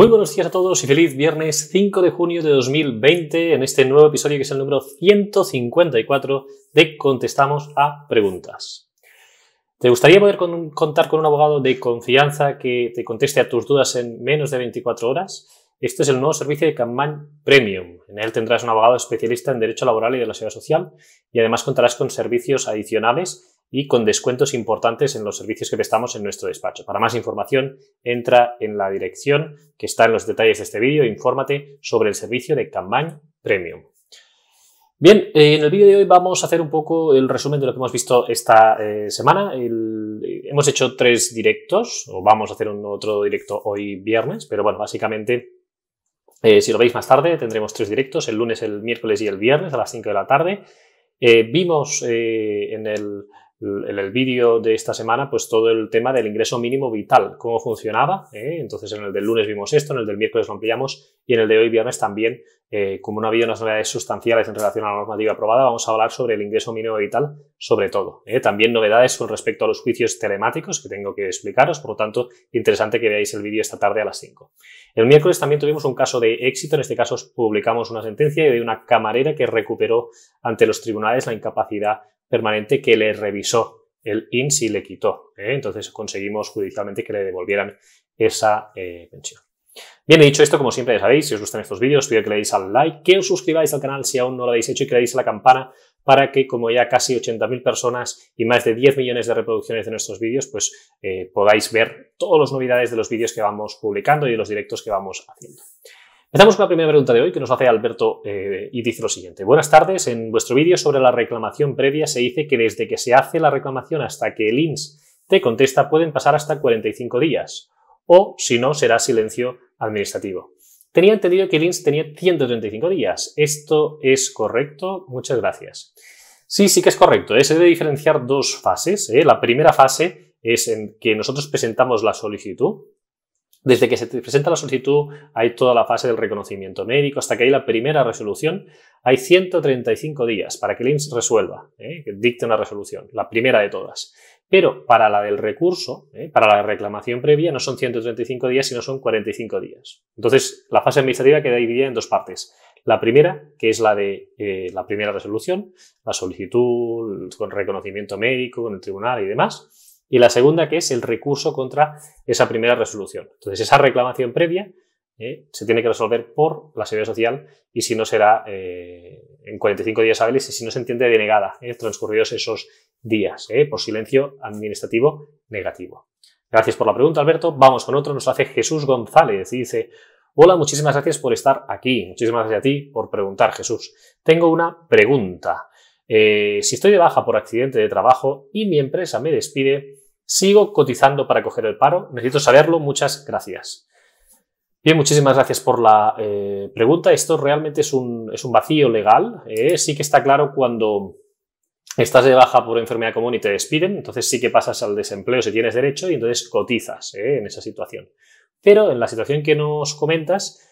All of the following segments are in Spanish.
Muy buenos días a todos y feliz viernes 5 de junio de 2020 en este nuevo episodio que es el número 154 de Contestamos a Preguntas. ¿Te gustaría poder contar con un abogado de confianza que te conteste a tus dudas en menos de 24 horas? Este es el nuevo servicio de Canman Premium. En él tendrás un abogado especialista en derecho laboral y de la seguridad social y además contarás con servicios adicionales y con descuentos importantes en los servicios que prestamos en nuestro despacho. Para más información, entra en la dirección que está en los detalles de este vídeo e infórmate sobre el servicio de Kanban Premium. Bien, en el vídeo de hoy vamos a hacer un poco el resumen de lo que hemos visto esta eh, semana. hemos hecho tres directos, o vamos a hacer otro directo hoy viernes, pero bueno, básicamente, eh, si lo veis más tarde, tendremos tres directos, el lunes, el miércoles y el viernes a las 5 de la tarde. Eh, vimos en el en el vídeo de esta semana, pues todo el tema del ingreso mínimo vital, cómo funcionaba. ¿eh? Entonces, en el del lunes vimos esto, en el del miércoles lo ampliamos y en el de hoy viernes también, eh, como no había habido unas novedades sustanciales en relación a la normativa aprobada, vamos a hablar sobre el ingreso mínimo vital, sobre todo. ¿eh? También novedades con respecto a los juicios telemáticos que tengo que explicaros, por lo tanto, interesante que veáis el vídeo esta tarde a las 5. El miércoles también tuvimos un caso de éxito, en este caso publicamos una sentencia de una camarera que recuperó ante los tribunales la incapacidad permanente que le revisó el INS y le quitó. ¿eh? Entonces conseguimos judicialmente que le devolvieran esa eh, pensión. Bien, he dicho esto, como siempre ya sabéis, si os gustan estos vídeos, pido que le deis al like, que os suscribáis al canal si aún no lo habéis hecho y que le deis a la campana para que, como ya casi 80.000 personas y más de 10 millones de reproducciones de nuestros vídeos, pues eh, podáis ver todas las novedades de los vídeos que vamos publicando y de los directos que vamos haciendo. Empezamos con la primera pregunta de hoy que nos hace Alberto eh, y dice lo siguiente. Buenas tardes. En vuestro vídeo sobre la reclamación previa se dice que desde que se hace la reclamación hasta que el INS te contesta pueden pasar hasta 45 días o, si no, será silencio administrativo. Tenía entendido que el INS tenía 135 días. ¿Esto es correcto? Muchas gracias. Sí, sí que es correcto. Es Se debe diferenciar dos fases. ¿eh? La primera fase es en que nosotros presentamos la solicitud desde que se presenta la solicitud hay toda la fase del reconocimiento médico, hasta que hay la primera resolución, hay 135 días para que el IMSS resuelva, ¿eh? que dicte una resolución, la primera de todas. Pero para la del recurso, ¿eh? para la reclamación previa, no son 135 días, sino son 45 días. Entonces, la fase administrativa queda dividida en dos partes. La primera, que es la de eh, la primera resolución, la solicitud, con reconocimiento médico, con el tribunal y demás y la segunda que es el recurso contra esa primera resolución. Entonces, esa reclamación previa eh, se tiene que resolver por la seguridad social y si no será eh, en 45 días hábiles y si no se entiende denegada, eh, transcurridos esos días, por silencio administrativo negativo. Gracias por la pregunta, Alberto. Vamos con otro. Nos hace Jesús González y dice, hola, muchísimas gracias por estar aquí. Muchísimas gracias a ti por preguntar, Jesús. Tengo una pregunta. si estoy de baja por accidente de trabajo y mi empresa me despide, Sigo cotizando para coger el paro. Necesito saberlo. Muchas gracias. Bien, muchísimas gracias por la eh, pregunta. Esto realmente es un, es un vacío legal. Eh. sí que está claro cuando estás de baja por enfermedad común y te despiden, entonces sí que pasas al desempleo si tienes derecho y entonces cotizas eh, en esa situación. Pero en la situación que nos comentas,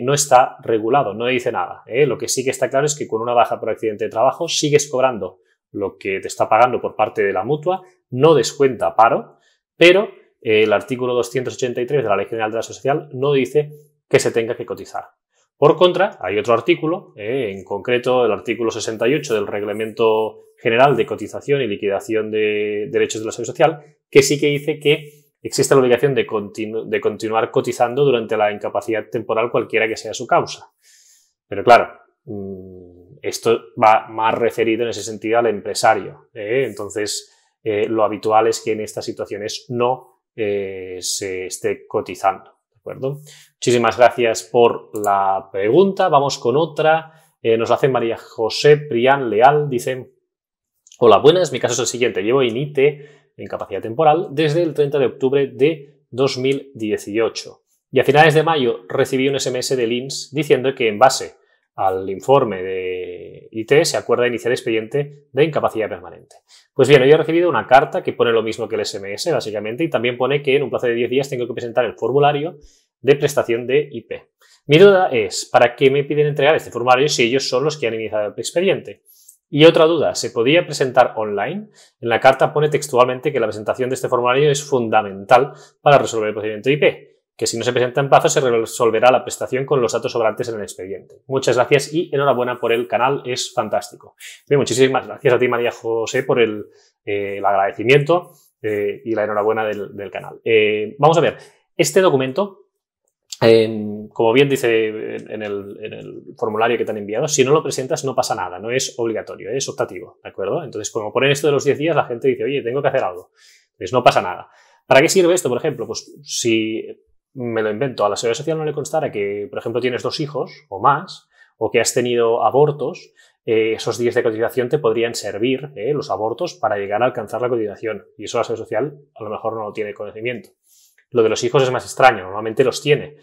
no está regulado, no dice nada. Lo que sí que está claro es que con una baja por accidente de trabajo sigues cobrando lo que te está pagando por parte de la mutua no descuenta paro, pero eh, el artículo 283 de la Ley General de la Seguridad Social no dice que se tenga que cotizar. Por contra, hay otro artículo, eh, en concreto el artículo 68 del Reglamento General de Cotización y Liquidación de Derechos de la Seguridad Social, que sí que dice que existe la obligación de, continuar cotizando durante la incapacidad temporal cualquiera que sea su causa. Pero claro, mm, esto va más referido en ese sentido al empresario. Eh, entonces, eh, lo habitual es que en estas situaciones no eh, se esté cotizando. ¿De acuerdo? Muchísimas gracias por la pregunta. Vamos con otra. Eh, nos la hace María José Prián Leal. Dice, hola, buenas. Mi caso es el siguiente. Llevo INITE en capacidad temporal, desde el 30 de octubre de 2018. Y a finales de mayo recibí un SMS de Lins diciendo que en base al informe de se acuerda de iniciar expediente de incapacidad permanente. Pues bien, hoy he recibido una carta que pone lo mismo que el SMS, básicamente, y también pone que en un plazo de 10 días tengo que presentar el formulario de prestación de IP. Mi duda es, ¿para qué me piden entregar este formulario si ellos son los que han iniciado el expediente? Y otra duda, ¿se podía presentar online? En la carta pone textualmente que la presentación de este formulario es fundamental para resolver el procedimiento de IP que si no se presenta en plazo se resolverá la prestación con los datos sobrantes en el expediente. Muchas gracias y enhorabuena por el canal, es fantástico. Bien, muchísimas gracias a ti, María José, por el, eh, agradecimiento eh, y la enhorabuena del, canal. Eh, vamos a ver, este documento, como bien dice en el, formulario que te han enviado, si no lo presentas no pasa nada, no es obligatorio, es optativo, ¿de acuerdo? Entonces, como ponen esto de los 10 días, la gente dice, oye, tengo que hacer algo. Pues no pasa nada. ¿Para qué sirve esto, por ejemplo? Pues si me lo invento, a la seguridad social no le constara que, por ejemplo, tienes dos hijos o más, o que has tenido abortos, eh, esos días de cotización te podrían servir, eh, los abortos, para llegar a alcanzar la cotización. Y eso la seguridad social a lo mejor no lo tiene conocimiento. Lo de los hijos es más extraño, normalmente los tiene.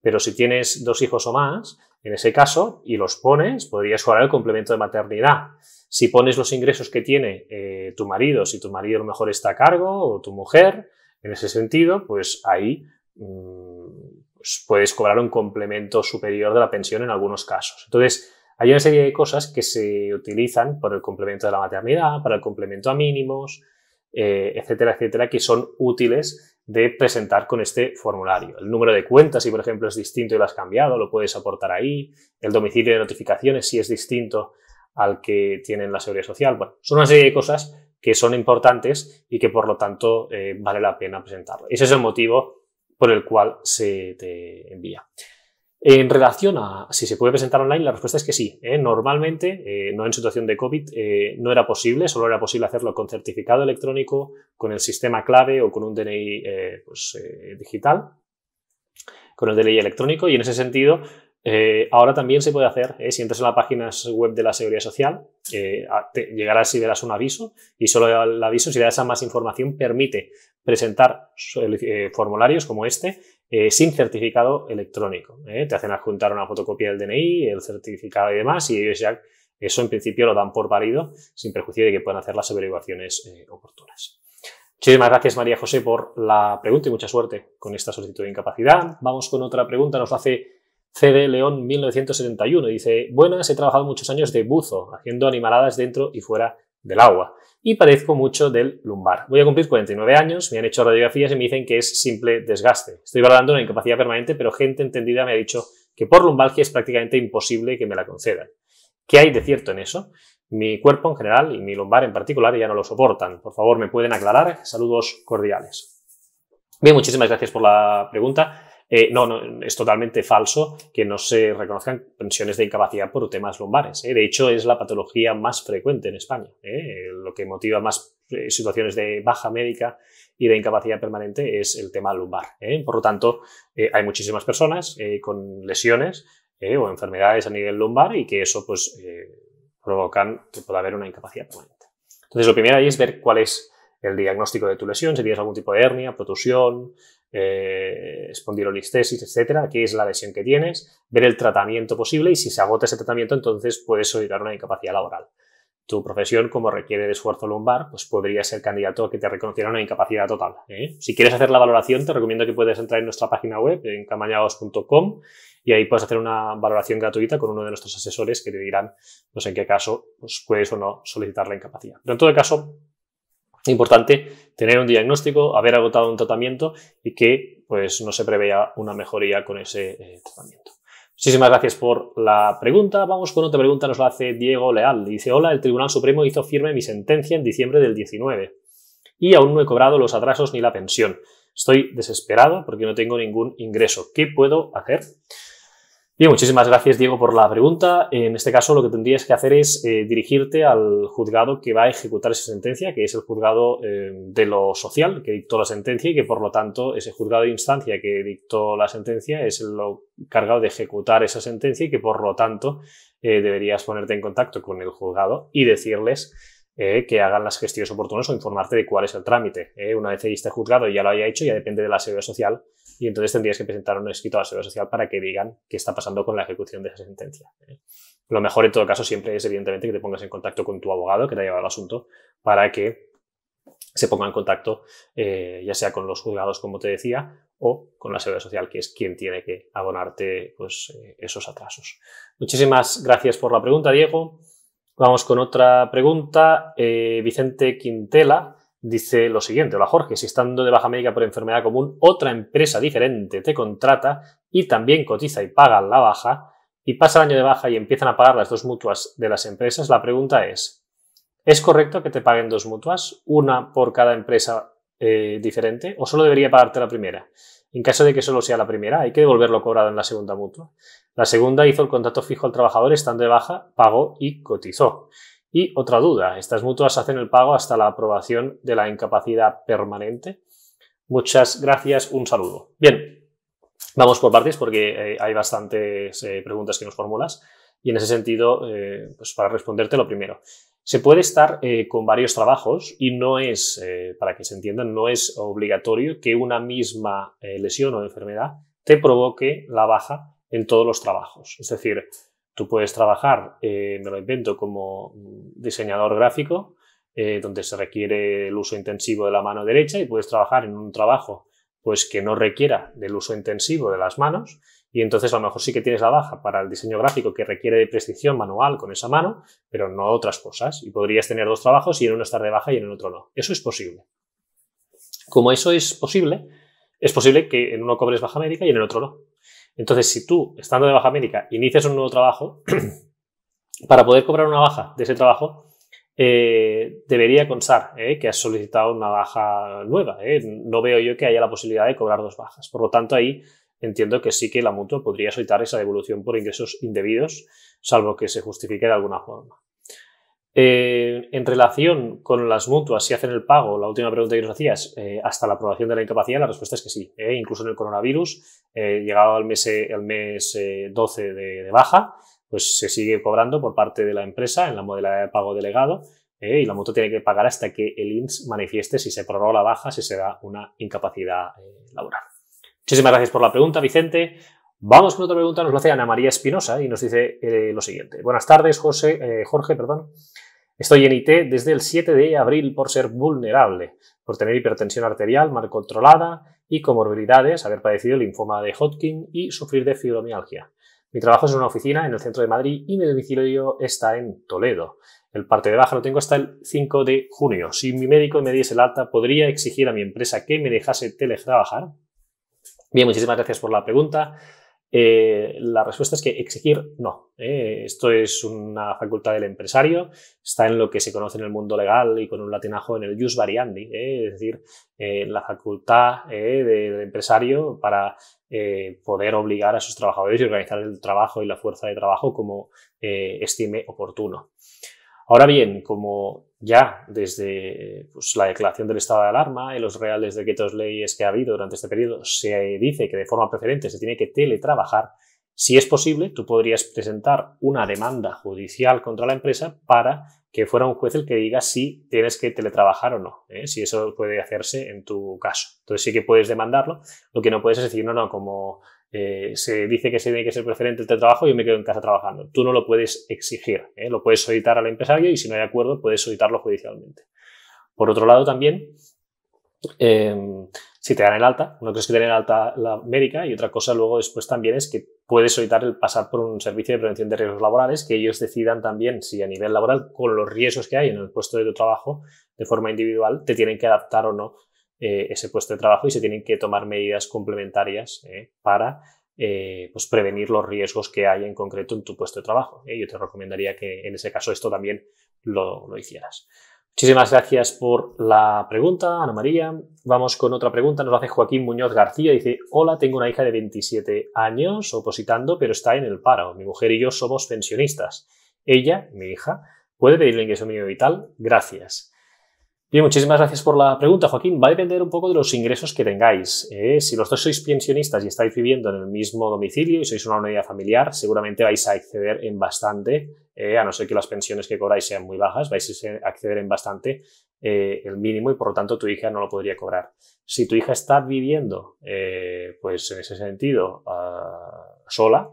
Pero si tienes dos hijos o más, en ese caso, y los pones, podrías jugar el complemento de maternidad. Si pones los ingresos que tiene eh, tu marido, si tu marido a lo mejor está a cargo o tu mujer, en ese sentido, pues ahí Mm, pues puedes cobrar un complemento superior de la pensión en algunos casos. Entonces, hay una serie de cosas que se utilizan por el complemento de la maternidad, para el complemento a mínimos, eh, etcétera, etcétera, que son útiles de presentar con este formulario. El número de cuentas, si por ejemplo es distinto y lo has cambiado, lo puedes aportar ahí. El domicilio de notificaciones, si es distinto al que tienen la seguridad social. Bueno, son una serie de cosas que son importantes y que por lo tanto eh, vale la pena presentarlo. Ese es el motivo por el cual se te envía. En relación a si se puede presentar online, la respuesta es que sí. ¿eh? Normalmente, eh, no en situación de COVID, eh, no era posible, solo era posible hacerlo con certificado electrónico, con el sistema clave o con un DNI pues, digital, con el DNI electrónico. Y en ese sentido, eh, ahora también se puede hacer, eh, si entras en la página web de la Seguridad Social, eh, llegarás y verás un aviso y solo el aviso, si le das más información, permite presentar formularios como este sin certificado electrónico. Te hacen adjuntar una fotocopia del DNI, el certificado y demás y ellos ya eso en principio lo dan por válido sin perjuicio de que puedan hacer las averiguaciones oportunas. Muchísimas gracias María José por la pregunta y mucha suerte con esta solicitud de incapacidad. Vamos con otra pregunta, nos hace CD León 1971. Dice, buenas, he trabajado muchos años de buzo, haciendo animaladas dentro y fuera del agua. Y padezco mucho del lumbar. Voy a cumplir 49 años, me han hecho radiografías y me dicen que es simple desgaste. Estoy valorando una incapacidad permanente, pero gente entendida me ha dicho que por lumbalgia es prácticamente imposible que me la concedan. ¿Qué hay de cierto en eso? Mi cuerpo en general y mi lumbar en particular ya no lo soportan. Por favor, me pueden aclarar. Saludos cordiales. Bien, muchísimas gracias por la pregunta. Eh, no, es totalmente falso que no se reconozcan pensiones de incapacidad por temas lumbares. ¿eh? De hecho, es la patología más frecuente en España. ¿eh? Lo que motiva más situaciones de baja médica y de incapacidad permanente es el tema lumbar. Por lo tanto, hay muchísimas personas con lesiones o enfermedades a nivel lumbar y que eso pues, provocan que pueda haber una incapacidad permanente. Entonces, lo primero ahí es ver cuál es el diagnóstico de tu lesión, si tienes algún tipo de hernia, protusión, eh, etcétera, qué es la lesión que tienes, ver el tratamiento posible y si se agota ese tratamiento, entonces puedes solicitar una incapacidad laboral. Tu profesión, como requiere de esfuerzo lumbar, pues podría ser candidato a que te reconociera una incapacidad total. ¿eh? Si quieres hacer la valoración, te recomiendo que puedes entrar en nuestra página web, en camañados.com, y ahí puedes hacer una valoración gratuita con uno de nuestros asesores que te dirán, en qué caso pues, puedes o no solicitar la incapacidad. Pero en todo caso, importante tener un diagnóstico, haber agotado un tratamiento y que pues, no se prevea una mejoría con ese eh, tratamiento. Muchísimas gracias por la pregunta. Vamos con otra pregunta, nos la hace Diego Leal. Dice, hola, el Tribunal Supremo hizo firme mi sentencia en diciembre del 19 y aún no he cobrado los atrasos ni la pensión. Estoy desesperado porque no tengo ningún ingreso. ¿Qué puedo hacer? muchísimas gracias Diego por la pregunta. En este caso lo que tendrías que hacer es eh, dirigirte al juzgado que va a ejecutar esa sentencia, que es el juzgado eh, de lo social que dictó la sentencia y que por lo tanto ese juzgado de instancia que dictó la sentencia es el cargado de ejecutar esa sentencia y que por lo tanto eh, deberías ponerte en contacto con el juzgado y decirles que hagan las gestiones oportunas o informarte de cuál es el trámite. Una vez este juzgado y ya lo haya hecho, ya depende de la seguridad social y entonces tendrías que presentar un escrito a la seguridad social para que digan qué está pasando con la ejecución de esa sentencia. ¿eh? Lo mejor en todo caso siempre es, evidentemente, que te pongas en contacto con tu abogado que te ha llevado el asunto para que se ponga en contacto, eh, ya sea con los juzgados, como te decía, o con la seguridad social, que es quien tiene que abonarte pues, eh, esos atrasos. Muchísimas gracias por la pregunta, Diego. Vamos con otra pregunta. Vicente Quintela dice lo siguiente, la Jorge, si estando de baja médica por enfermedad común, otra empresa diferente te contrata y también cotiza y paga la baja, y pasa el año de baja y empiezan a pagar las dos mutuas de las empresas, la pregunta es, ¿es correcto que te paguen dos mutuas, una por cada empresa eh, diferente, o solo debería pagarte la primera? En caso de que solo sea la primera, hay que devolverlo lo cobrado en la segunda mutua. La segunda hizo el contrato fijo al trabajador estando de baja, pagó y cotizó. Y otra duda, estas mutuas hacen el pago hasta la aprobación de la incapacidad permanente. Muchas gracias, un saludo. Bien, vamos por partes porque eh, hay bastantes eh, preguntas que nos formulas y en ese sentido, eh, pues para responderte lo primero. Se puede estar con varios trabajos y no es, para que se entiendan, no es obligatorio que una misma lesión o enfermedad te provoque la baja en todos los trabajos. Es decir, Tú puedes trabajar, eh, me lo invento, como diseñador gráfico, eh, donde se requiere el uso intensivo de la mano derecha y puedes trabajar en un trabajo pues que no requiera del uso intensivo de las manos y entonces a lo mejor sí que tienes la baja para el diseño gráfico que requiere de precisión manual con esa mano, pero no otras cosas y podrías tener dos trabajos y en uno estar de baja y en el otro no. Eso es posible. Como eso es posible, es posible que en uno cobres baja médica y en el otro no. Entonces, si tú, estando de baja médica, inicias un nuevo trabajo, para poder cobrar una baja de ese trabajo, eh, debería constar eh, que has solicitado una baja nueva. Eh. No veo yo que haya la posibilidad de cobrar dos bajas. Por lo tanto, ahí entiendo que sí que la mutua podría solicitar esa devolución por ingresos indebidos, salvo que se justifique de alguna forma. Eh, en relación con las mutuas, si hacen el pago, la última pregunta que nos hacías, eh, hasta la aprobación de la incapacidad, la respuesta es que sí. Eh, incluso en el coronavirus, llegado al mes, el mes 12 de, baja, pues se sigue cobrando por parte de la empresa en la modalidad de pago delegado y la mutua tiene que pagar hasta que el INS manifieste si se prorroga la baja, si se da una incapacidad laboral. Muchísimas gracias por la pregunta, Vicente. Vamos con otra pregunta, nos lo hace Ana María Espinosa y nos dice eh, lo siguiente. Buenas tardes, José, eh, Jorge, perdón. Estoy en IT desde el 7 de abril por ser vulnerable, por tener hipertensión arterial mal controlada y comorbilidades, haber padecido linfoma de Hodgkin y sufrir de fibromialgia. Mi trabajo es en una oficina en el centro de Madrid y mi domicilio está en Toledo. El parte de baja lo tengo hasta el 5 de junio. Si mi médico me diese el alta, podría exigir a mi empresa que me dejase teletrabajar. Bien, muchísimas gracias por la pregunta. Eh, la respuesta es que exigir no. Eh, esto es una facultad del empresario, está en lo que se conoce en el mundo legal y con un latinajo en el jus variandi, eh, es decir, la facultad del empresario para poder obligar a sus trabajadores y organizar el trabajo y la fuerza de trabajo como estime oportuno. Ahora bien, como ya desde pues, la declaración del estado de alarma, y los reales decretos leyes que ha habido durante este periodo, se dice que de forma preferente se tiene que teletrabajar. Si es posible, tú podrías presentar una demanda judicial contra la empresa para que fuera un juez el que diga si tienes que teletrabajar o no, ¿eh? si eso puede hacerse en tu caso. Entonces sí que puedes demandarlo, lo que no puedes es decir, no, no, como eh, se dice que se tiene que ser preferente el teletrabajo y yo me quedo en casa trabajando. Tú no lo puedes exigir, ¿eh? lo puedes solicitar al empresario y si no hay acuerdo puedes solicitarlo judicialmente. Por otro lado también, eh, si te dan el alta, no tienes que tener den alta la médica y otra cosa luego después también es que puedes solicitar el pasar por un servicio de prevención de riesgos laborales, que ellos decidan también si a nivel laboral, con los riesgos que hay en el puesto de tu trabajo, de forma individual, te tienen que adaptar o no eh, ese puesto de trabajo y se tienen que tomar medidas complementarias eh, para eh, pues, prevenir los riesgos que hay en concreto en tu puesto de trabajo. Yo te recomendaría que en ese caso esto también lo, lo hicieras. Muchísimas gracias por la pregunta, Ana María. Vamos con otra pregunta. Nos la hace Joaquín Muñoz García. Dice, hola, tengo una hija de 27 años opositando, pero está en el paro. Mi mujer y yo somos pensionistas. Ella, mi hija, puede pedirle ingreso mínimo vital. Gracias. Bien, muchísimas gracias por la pregunta, Joaquín. Va a depender un poco de los ingresos que tengáis. Eh, si los dos sois pensionistas y estáis viviendo en el mismo domicilio y sois una unidad familiar, seguramente vais a acceder en bastante, eh, a no ser que las pensiones que cobráis sean muy bajas, vais a acceder en bastante eh, el mínimo y por lo tanto tu hija no lo podría cobrar. Si tu hija está viviendo, pues en ese sentido, ah, sola,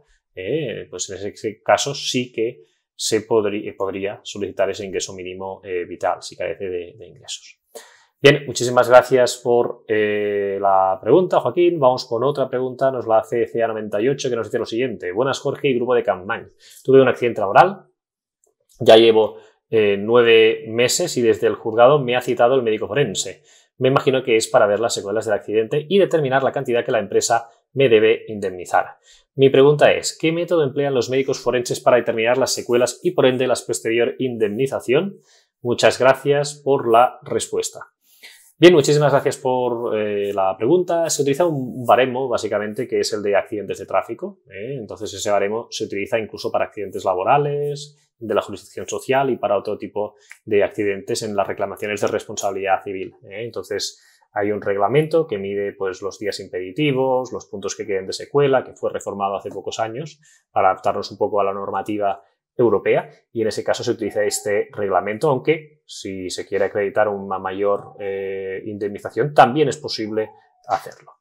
pues en ese caso sí que se eh, podría, solicitar ese ingreso mínimo eh, vital si carece de, ingresos. Bien, muchísimas gracias por eh, la pregunta, Joaquín. Vamos con otra pregunta, nos la hace CA98, que nos dice lo siguiente. Buenas, Jorge y grupo de campaña. Tuve un accidente laboral, ya llevo nueve meses y desde el juzgado me ha citado el médico forense. Me imagino que es para ver las secuelas del accidente y determinar la cantidad que la empresa me debe indemnizar. Mi pregunta es, ¿qué método emplean los médicos forenses para determinar las secuelas y por ende la posterior indemnización? Muchas gracias por la respuesta. Bien, muchísimas gracias por eh, la pregunta. Se utiliza un baremo, básicamente, que es el de accidentes de tráfico. ¿eh? Entonces, ese baremo se utiliza incluso para accidentes laborales, de la jurisdicción social y para otro tipo de accidentes en las reclamaciones de responsabilidad civil. ¿eh? Entonces, hay un reglamento que mide pues, los días impeditivos, los puntos que queden de secuela, que fue reformado hace pocos años para adaptarnos un poco a la normativa europea y en ese caso se utiliza este reglamento, aunque si se quiere acreditar una mayor eh, indemnización también es posible hacerlo.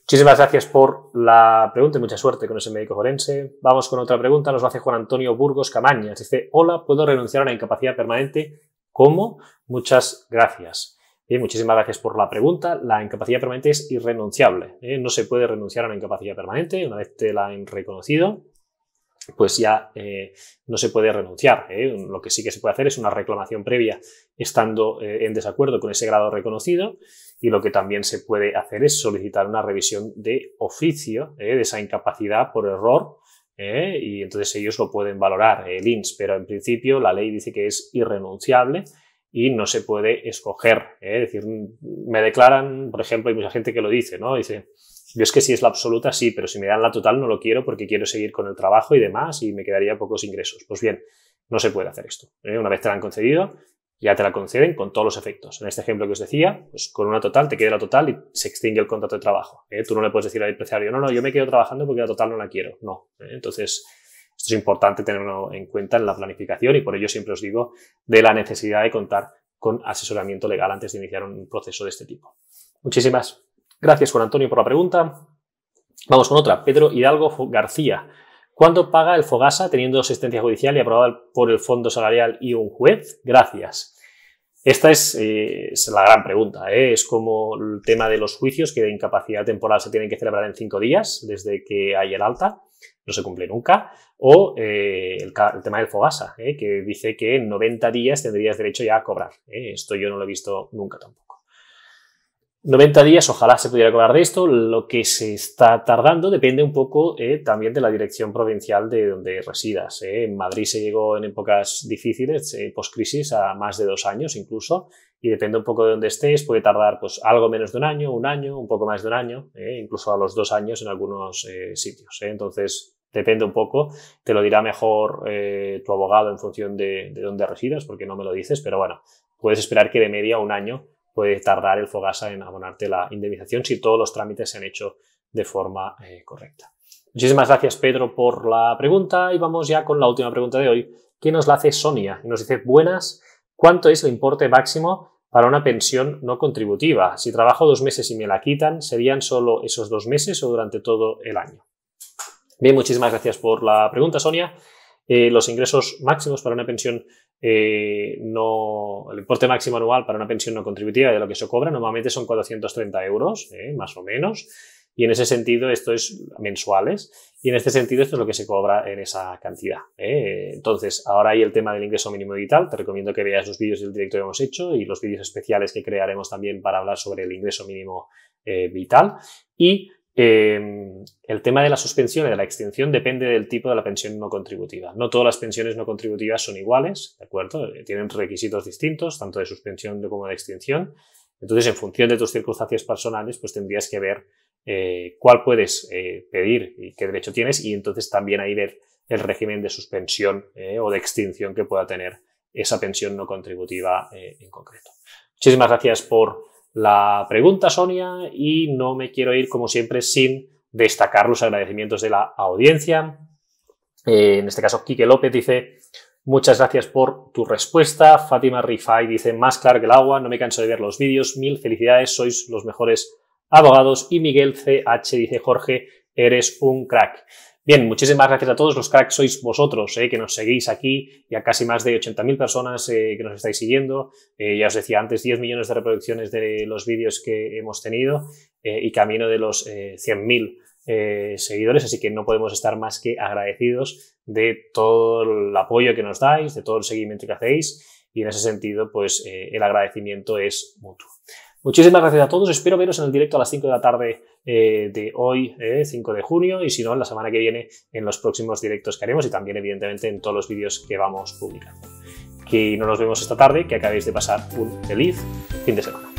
Muchísimas gracias por la pregunta y mucha suerte con ese médico forense. Vamos con otra pregunta, nos lo hace Juan Antonio Burgos Camañas. Dice, hola, ¿puedo renunciar a una incapacidad permanente? ¿Cómo? Muchas gracias. Eh, muchísimas gracias por la pregunta. La incapacidad permanente es irrenunciable. Eh, no se puede renunciar a una incapacidad permanente. Una vez te la han reconocido, pues ya eh, no se puede renunciar. Lo que sí que se puede hacer es una reclamación previa estando en desacuerdo con ese grado reconocido. Y lo que también se puede hacer es solicitar una revisión de oficio de esa incapacidad por error. y entonces ellos lo pueden valorar, el INS, pero en principio la ley dice que es irrenunciable y no se puede escoger. ¿eh? Es decir, me declaran, por ejemplo, hay mucha gente que lo dice, ¿no? Dice, yo es que si es la absoluta, sí, pero si me dan la total no lo quiero porque quiero seguir con el trabajo y demás y me quedaría pocos ingresos. Pues bien, no se puede hacer esto. ¿eh? Una vez te la han concedido, ya te la conceden con todos los efectos. En este ejemplo que os decía, pues con una total te queda la total y se extingue el contrato de trabajo. ¿eh? Tú no le puedes decir al empresario, no, no, yo me quedo trabajando porque la total no la quiero. No. ¿eh? Entonces, esto es importante tenerlo en cuenta en la planificación y por ello siempre os digo de la necesidad de contar con asesoramiento legal antes de iniciar un proceso de este tipo. Muchísimas gracias, Juan Antonio, por la pregunta. Vamos con otra. Pedro Hidalgo García. ¿Cuándo paga el Fogasa teniendo asistencia judicial y aprobada por el Fondo Salarial y un juez? Gracias. Esta es, eh, la gran pregunta. ¿eh? Es como el tema de los juicios que de incapacidad temporal se tienen que celebrar en cinco días desde que hay el alta no se cumple nunca. O eh, el, tema del Fogasa, eh, que dice que en 90 días tendrías derecho ya a cobrar. Eh, esto yo no lo he visto nunca tampoco. 90 días, ojalá se pudiera cobrar de esto. Lo que se está tardando depende un poco también de la dirección provincial de donde residas. En Madrid se llegó en épocas difíciles, post-crisis, a más de dos años incluso y depende un poco de dónde estés, puede tardar pues algo menos de un año, un año, un poco más de un año, ¿eh? incluso a los dos años en algunos eh, sitios. ¿eh? Entonces, depende un poco, te lo dirá mejor tu abogado en función de, dónde residas, porque no me lo dices, pero bueno, puedes esperar que de media un año puede tardar el Fogasa en abonarte la indemnización si todos los trámites se han hecho de forma correcta. Muchísimas gracias Pedro por la pregunta y vamos ya con la última pregunta de hoy, que nos la hace Sonia y nos dice buenas. ¿Cuánto es el importe máximo para una pensión no contributiva? Si trabajo dos meses y me la quitan, ¿serían solo esos dos meses o durante todo el año? Bien, muchísimas gracias por la pregunta, Sonia. Eh, los ingresos máximos para una pensión eh, no, el importe máximo anual para una pensión no contributiva de lo que se cobra normalmente son 430 euros, eh, más o menos. Y en ese sentido, esto es mensuales. Y en este sentido, esto es lo que se cobra en esa cantidad. ¿eh? Entonces, ahora hay el tema del ingreso mínimo vital. Te recomiendo que veas los vídeos del directo que hemos hecho y los vídeos especiales que crearemos también para hablar sobre el ingreso mínimo eh, vital. Y em, el tema de la suspensión y de la extinción depende del tipo de la pensión no contributiva. No todas las pensiones no contributivas son iguales, ¿de acuerdo? Eh, tienen requisitos distintos, tanto de suspensión como de extinción. Entonces, en función de tus circunstancias personales, pues tendrías que ver eh, cuál puedes eh, pedir y qué derecho tienes, y entonces también ahí ver el régimen de suspensión eh, o de extinción que pueda tener esa pensión no contributiva en concreto. Muchísimas gracias por la pregunta, Sonia, y no me quiero ir, como siempre, sin destacar los agradecimientos de la audiencia. en este caso, Quique López dice, Muchas gracias por tu respuesta. Fátima Rifai dice, más claro que el agua, no me canso de ver los vídeos. Mil felicidades, sois los mejores Abogados y Miguel CH dice Jorge, eres un crack. Bien, muchísimas gracias a todos. Los cracks sois vosotros, eh, que nos seguís aquí, y a casi más de 80.000 personas eh, que nos estáis siguiendo. Eh, ya os decía antes, 10 millones de reproducciones de los vídeos que hemos tenido y camino de los 100.000 seguidores, así que no podemos estar más que agradecidos de todo el apoyo que nos dais, de todo el seguimiento que hacéis y en ese sentido, pues el agradecimiento es mutuo. Muchísimas gracias a todos. Espero veros en el directo a las 5 de la tarde eh, de hoy, 5 eh, de junio, y si no, en la semana que viene en los próximos directos que haremos y también, evidentemente, en todos los vídeos que vamos publicando. Que no nos vemos esta tarde, que acabéis de pasar un feliz fin de semana.